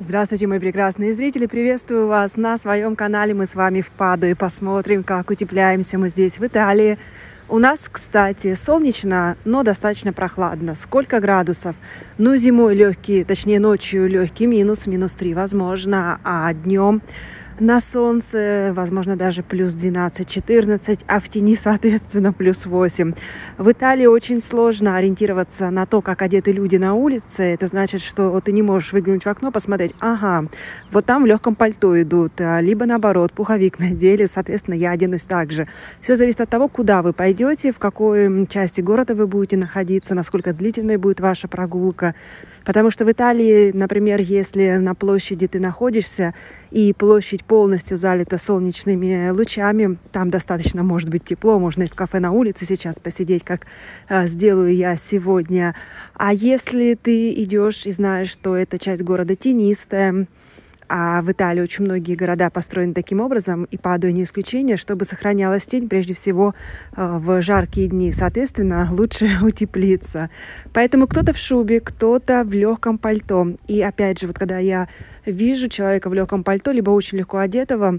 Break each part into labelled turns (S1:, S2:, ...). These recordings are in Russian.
S1: Здравствуйте, мои прекрасные зрители! Приветствую вас на своем канале. Мы с вами в Паду и посмотрим, как утепляемся мы здесь, в Италии. У нас, кстати, солнечно, но достаточно прохладно. Сколько градусов? Ну, зимой легкий, точнее ночью легкий минус, минус 3, возможно, а днем на солнце, возможно, даже плюс 12-14, а в тени, соответственно, плюс 8. В Италии очень сложно ориентироваться на то, как одеты люди на улице. Это значит, что ты не можешь выглянуть в окно, посмотреть, ага, вот там в легком пальто идут, а, либо наоборот, пуховик надели, соответственно, я оденусь так же. Все зависит от того, куда вы пойдете, в какой части города вы будете находиться, насколько длительной будет ваша прогулка. Потому что в Италии, например, если на площади ты находишься, и площадь полностью залито солнечными лучами. Там достаточно может быть тепло, можно и в кафе на улице сейчас посидеть, как э, сделаю я сегодня. А если ты идешь и знаешь, что эта часть города тенистая, а в Италии очень многие города построены таким образом, и Падуя не исключение, чтобы сохранялась тень прежде всего э, в жаркие дни. Соответственно, лучше утеплиться. Поэтому кто-то в шубе, кто-то в легком пальто. И опять же, вот когда я вижу человека в легком пальто, либо очень легко одетого,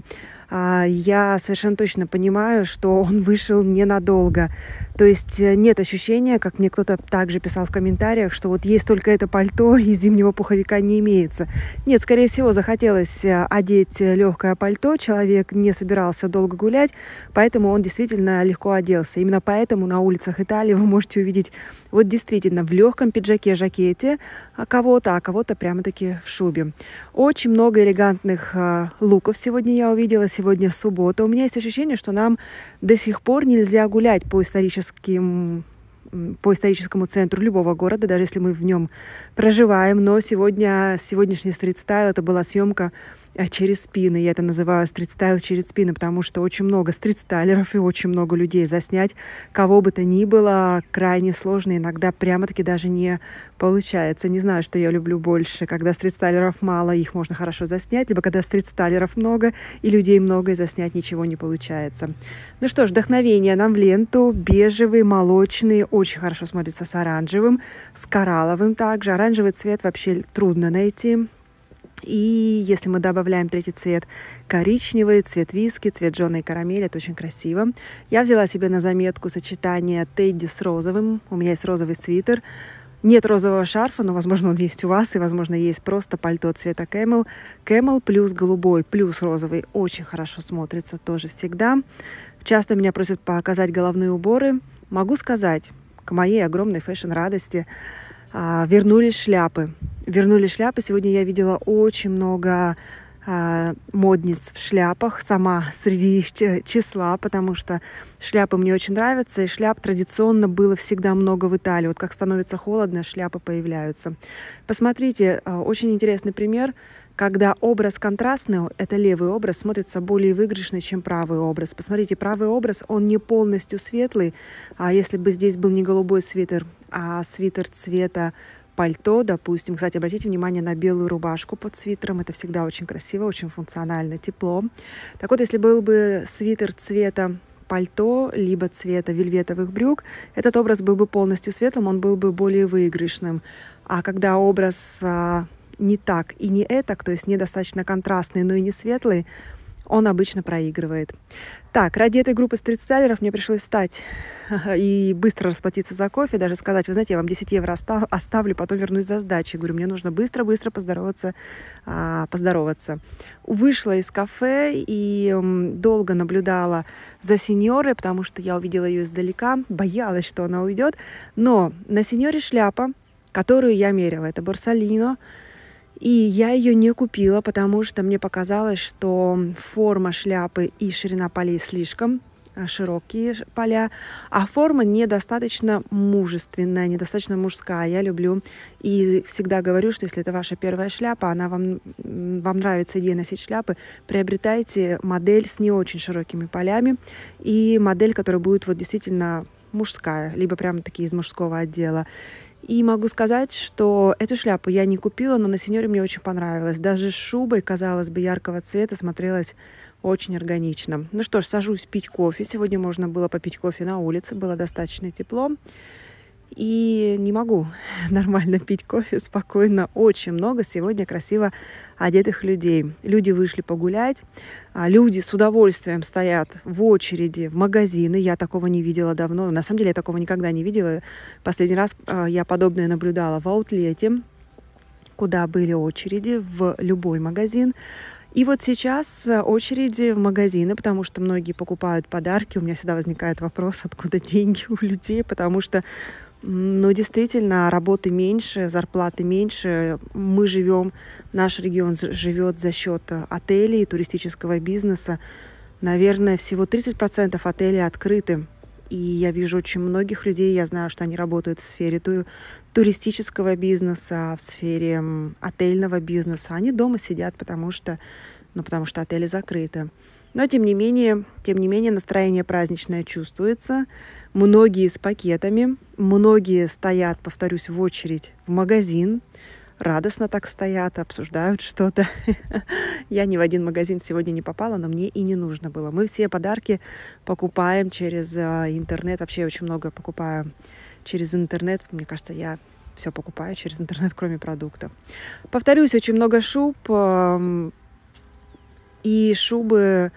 S1: а, я совершенно точно понимаю, что он вышел ненадолго. То есть э, нет ощущения, как мне кто-то также писал в комментариях, что вот есть только это пальто и зимнего пуховика не имеется. Нет, скорее всего, захотелось э, одеть э, легкое пальто, человек не собирался долго гулять, поэтому он действительно легко оделся. Именно поэтому на улицах Италии вы можете увидеть вот действительно в легком пиджаке, жакете а кого-то, а кого-то прямо-таки в шубе. Очень много элегантных а, луков сегодня я увидела сегодня суббота. У меня есть ощущение, что нам до сих пор нельзя гулять по историческим по историческому центру любого города, даже если мы в нем проживаем. Но сегодня, сегодняшний стрит-стайл, это была съемка а через спины. Я это называю стрит стайл через спины, потому что очень много стрит стайлеров и очень много людей. Заснять кого бы то ни было крайне сложно, иногда прямо-таки даже не получается. Не знаю, что я люблю больше, когда стрит стайлеров мало, их можно хорошо заснять, либо когда стрит стайлеров много и людей много, и заснять ничего не получается. Ну что ж, вдохновение нам в ленту. Бежевый, молочный, очень хорошо смотрится с оранжевым, с коралловым также. Оранжевый цвет вообще трудно найти. И если мы добавляем третий цвет коричневый, цвет виски, цвет Джона и карамели, это очень красиво. Я взяла себе на заметку сочетание Тедди с розовым. У меня есть розовый свитер. Нет розового шарфа, но, возможно, он есть у вас, и, возможно, есть просто пальто цвета кэмел. Кэмел плюс голубой, плюс розовый очень хорошо смотрится тоже всегда. Часто меня просят показать головные уборы. Могу сказать, к моей огромной фэшн-радости а, вернулись шляпы вернули шляпы. Сегодня я видела очень много а, модниц в шляпах, сама среди их числа, потому что шляпы мне очень нравятся, и шляп традиционно было всегда много в Италии. Вот как становится холодно, шляпы появляются. Посмотрите, а, очень интересный пример, когда образ контрастный, это левый образ, смотрится более выигрышно, чем правый образ. Посмотрите, правый образ, он не полностью светлый, а если бы здесь был не голубой свитер, а свитер цвета пальто, допустим. Кстати, обратите внимание на белую рубашку под свитером. Это всегда очень красиво, очень функционально, тепло. Так вот, если был бы свитер цвета пальто, либо цвета вельветовых брюк, этот образ был бы полностью светлым, он был бы более выигрышным. А когда образ а, не так и не это, то есть недостаточно контрастный, но и не светлый, он обычно проигрывает. Так, ради этой группы стритстайлеров мне пришлось встать и быстро расплатиться за кофе, даже сказать, вы знаете, я вам 10 евро оставлю, потом вернусь за сдачей. Говорю, мне нужно быстро-быстро поздороваться, а, поздороваться. Вышла из кафе и долго наблюдала за сеньорой, потому что я увидела ее издалека, боялась, что она уйдет. Но на сеньоре шляпа, которую я мерила, это Борсалино, и я ее не купила, потому что мне показалось, что форма шляпы и ширина полей слишком а, широкие поля, а форма недостаточно мужественная, недостаточно мужская. Я люблю и всегда говорю, что если это ваша первая шляпа, она вам, вам нравится идея носить шляпы, приобретайте модель с не очень широкими полями и модель, которая будет вот действительно мужская, либо прямо такие из мужского отдела. И могу сказать, что эту шляпу я не купила, но на сеньоре мне очень понравилось. Даже с шубой, казалось бы, яркого цвета смотрелась очень органично. Ну что ж, сажусь пить кофе. Сегодня можно было попить кофе на улице, было достаточно тепло и не могу нормально пить кофе спокойно. Очень много сегодня красиво одетых людей. Люди вышли погулять, а, люди с удовольствием стоят в очереди в магазины. Я такого не видела давно. На самом деле я такого никогда не видела. Последний раз а, я подобное наблюдала в аутлете, куда были очереди в любой магазин. И вот сейчас э, очереди в магазины, потому что многие покупают подарки. У меня всегда возникает вопрос, откуда деньги у людей, потому что но действительно, работы меньше, зарплаты меньше. Мы живем, наш регион живет за счет э, отелей, туристического бизнеса. Наверное, всего 30% отелей открыты. И я вижу очень многих людей, я знаю, что они работают в сфере ту туристического бизнеса, в сфере отельного бизнеса. Они дома сидят, потому что, ну, потому что отели закрыты. Но тем не менее, тем не менее настроение праздничное чувствуется. Многие с пакетами, многие стоят, повторюсь, в очередь в магазин, радостно так стоят, обсуждают что-то. Я ни в один магазин сегодня не попала, но мне и не нужно было. Мы все подарки покупаем через э, интернет. Вообще я очень много покупаю через интернет. Мне кажется, я все покупаю через интернет, кроме продуктов. Повторюсь, очень много шуб. Эм, и шубы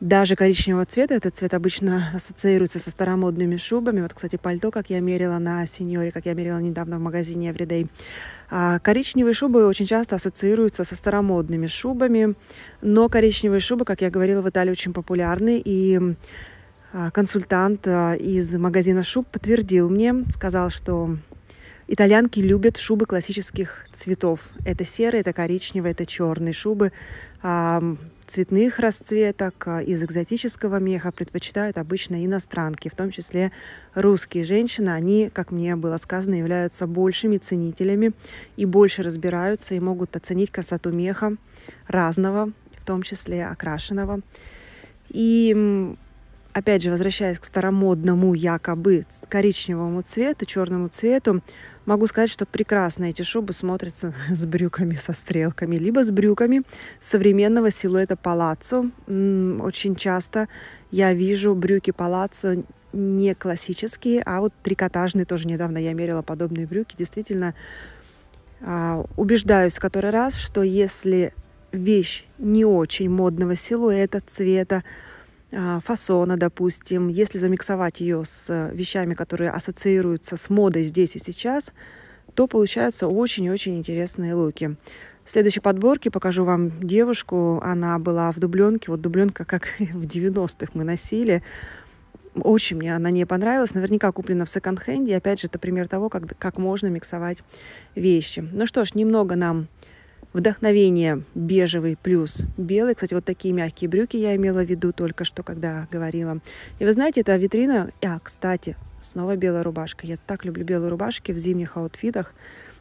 S1: даже коричневого цвета. Этот цвет обычно ассоциируется со старомодными шубами. Вот, кстати, пальто, как я мерила на сеньоре, как я мерила недавно в магазине Everyday. А коричневые шубы очень часто ассоциируются со старомодными шубами, но коричневые шубы, как я говорила, в Италии очень популярны, и а, консультант а, из магазина шуб подтвердил мне, сказал, что Итальянки любят шубы классических цветов. Это серые, это коричневые, это черные шубы цветных расцветок, а, из экзотического меха предпочитают обычно иностранки, в том числе русские женщины. Они, как мне было сказано, являются большими ценителями и больше разбираются и могут оценить красоту меха разного, в том числе окрашенного. И опять же, возвращаясь к старомодному якобы коричневому цвету, черному цвету, Могу сказать, что прекрасно эти шубы смотрятся с брюками, со стрелками, либо с брюками современного силуэта палаццо. Очень часто я вижу брюки палаццо не классические, а вот трикотажные тоже недавно я мерила подобные брюки. Действительно, а, убеждаюсь в который раз, что если вещь не очень модного силуэта, цвета, а, фасона, допустим, если замиксовать ее с вещами, которые ассоциируются с модой здесь и сейчас, то получаются очень-очень интересные луки. В следующей подборке покажу вам девушку. Она была в дубленке. Вот дубленка, как в 90-х мы носили. Очень мне она не понравилась. Наверняка куплена в секонд-хенде. Опять же, это пример того, как, как можно миксовать вещи. Ну что ж, немного нам Вдохновение бежевый плюс белый. Кстати, вот такие мягкие брюки я имела в виду только что, когда говорила. И вы знаете, это витрина... А, кстати, снова белая рубашка. Я так люблю белые рубашки в зимних аутфитах,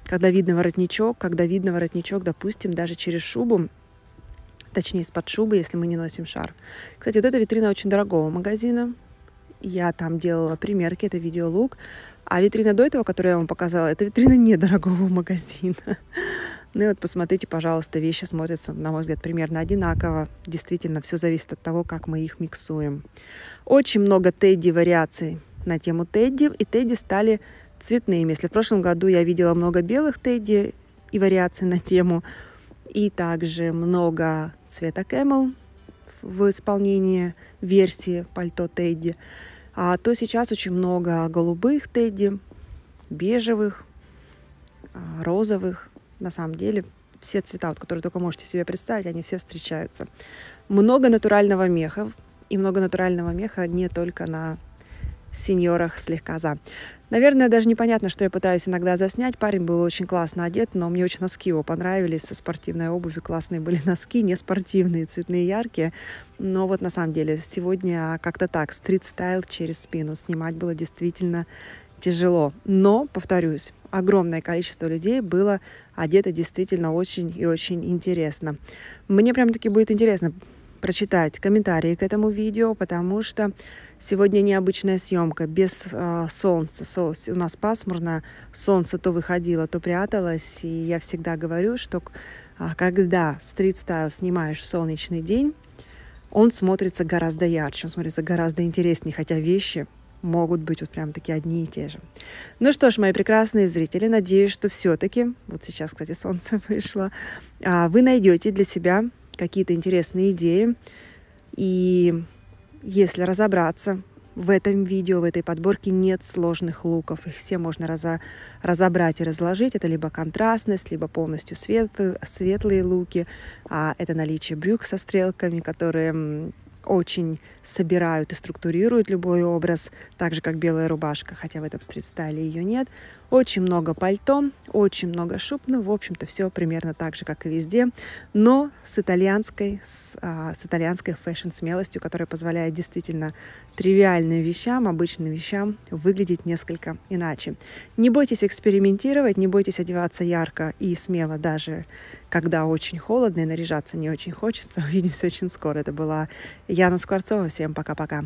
S1: когда видно воротничок, когда видно воротничок, допустим, даже через шубу точнее из-под шубы, если мы не носим шар. Кстати, вот эта витрина очень дорогого магазина. Я там делала примерки, это видеолук. А витрина до этого, которую я вам показала, это витрина недорогого магазина. Ну и вот посмотрите, пожалуйста, вещи смотрятся, на мой взгляд, примерно одинаково. Действительно, все зависит от того, как мы их миксуем. Очень много тедди-вариаций на тему тедди, и тедди стали цветными. Если в прошлом году я видела много белых тедди и вариаций на тему, и также много цвета кэмел в исполнении версии пальто тедди, а то сейчас очень много голубых тедди, бежевых, а, розовых, на самом деле все цвета, вот, которые только можете себе представить, они все встречаются. Много натурального меха, и много натурального меха не только на сеньорах слегка за. Наверное, даже непонятно, что я пытаюсь иногда заснять. Парень был очень классно одет, но мне очень носки его понравились. Со спортивной обувью классные были носки, не спортивные, цветные, яркие. Но вот на самом деле сегодня как-то так, стрит-стайл через спину снимать было действительно тяжело. Но, повторюсь, огромное количество людей было одето действительно очень и очень интересно. Мне прям-таки будет интересно прочитать комментарии к этому видео, потому что сегодня необычная съемка без э, солнца. Со, у нас пасмурно, солнце то выходило, то пряталось, и я всегда говорю, что а, когда стрит-стайл снимаешь солнечный день, он смотрится гораздо ярче, он смотрится гораздо интереснее, хотя вещи могут быть вот прям такие одни и те же. Ну что ж, мои прекрасные зрители, надеюсь, что все-таки, вот сейчас, кстати, солнце вышло, а, вы найдете для себя какие-то интересные идеи. И если разобраться, в этом видео, в этой подборке нет сложных луков. Их все можно раза, разобрать и разложить. Это либо контрастность, либо полностью свет, светлые луки. А это наличие брюк со стрелками, которые очень собирают и структурируют любой образ, так же как белая рубашка, хотя в этом стрит-стайле ее нет. Очень много пальто, очень много шуб, шубно, ну, в общем-то все примерно так же, как и везде, но с итальянской, с, а, с итальянской фэшн-смелостью, которая позволяет действительно тривиальным вещам, обычным вещам выглядеть несколько иначе. Не бойтесь экспериментировать, не бойтесь одеваться ярко и смело даже когда очень холодно и наряжаться не очень хочется. Увидимся очень скоро. Это была Яна Скворцова. Всем пока-пока.